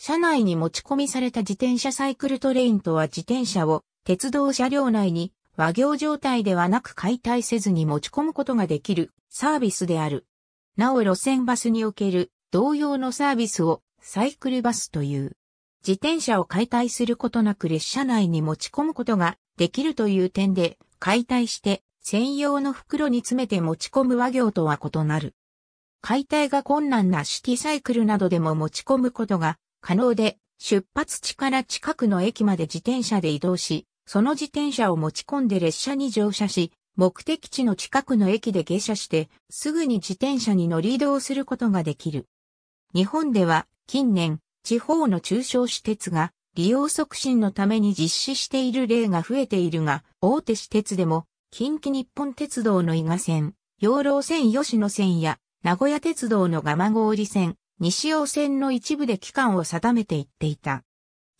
車内に持ち込みされた自転車サイクルトレインとは自転車を鉄道車両内に和行状態ではなく解体せずに持ち込むことができるサービスである。なお路線バスにおける同様のサービスをサイクルバスという。自転車を解体することなく列車内に持ち込むことができるという点で解体して専用の袋に詰めて持ち込む和行とは異なる。解体が困難なシティサイクルなどでも持ち込むことが可能で、出発地から近くの駅まで自転車で移動し、その自転車を持ち込んで列車に乗車し、目的地の近くの駅で下車して、すぐに自転車に乗り移動することができる。日本では、近年、地方の中小私鉄が利用促進のために実施している例が増えているが、大手私鉄でも、近畿日本鉄道の伊賀線、養老線吉野線や、名古屋鉄道の蒲郡線、西尾線の一部で期間を定めていっていた。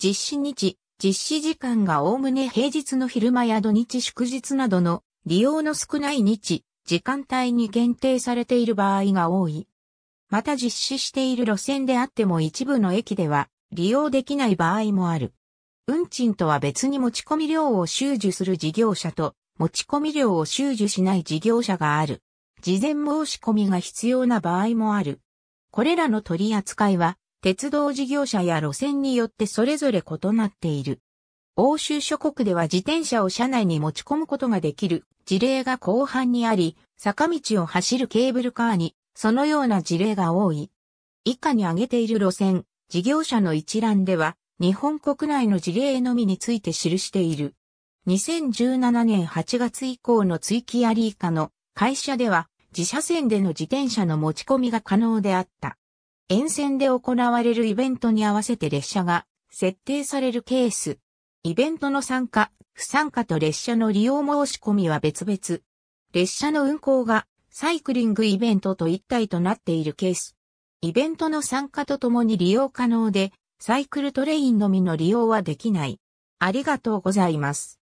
実施日、実施時間がおおむね平日の昼間や土日祝日などの利用の少ない日、時間帯に限定されている場合が多い。また実施している路線であっても一部の駅では利用できない場合もある。運賃とは別に持ち込み料を収受する事業者と持ち込み料を収受しない事業者がある。事前申し込みが必要な場合もある。これらの取り扱いは、鉄道事業者や路線によってそれぞれ異なっている。欧州諸国では自転車を車内に持ち込むことができる事例が後半にあり、坂道を走るケーブルカーに、そのような事例が多い。以下に挙げている路線、事業者の一覧では、日本国内の事例のみについて記している。2017年8月以降の追記アリー下の会社では、自社線での自転車の持ち込みが可能であった。沿線で行われるイベントに合わせて列車が設定されるケース。イベントの参加、不参加と列車の利用申し込みは別々。列車の運行がサイクリングイベントと一体となっているケース。イベントの参加とともに利用可能で、サイクルトレインのみの利用はできない。ありがとうございます。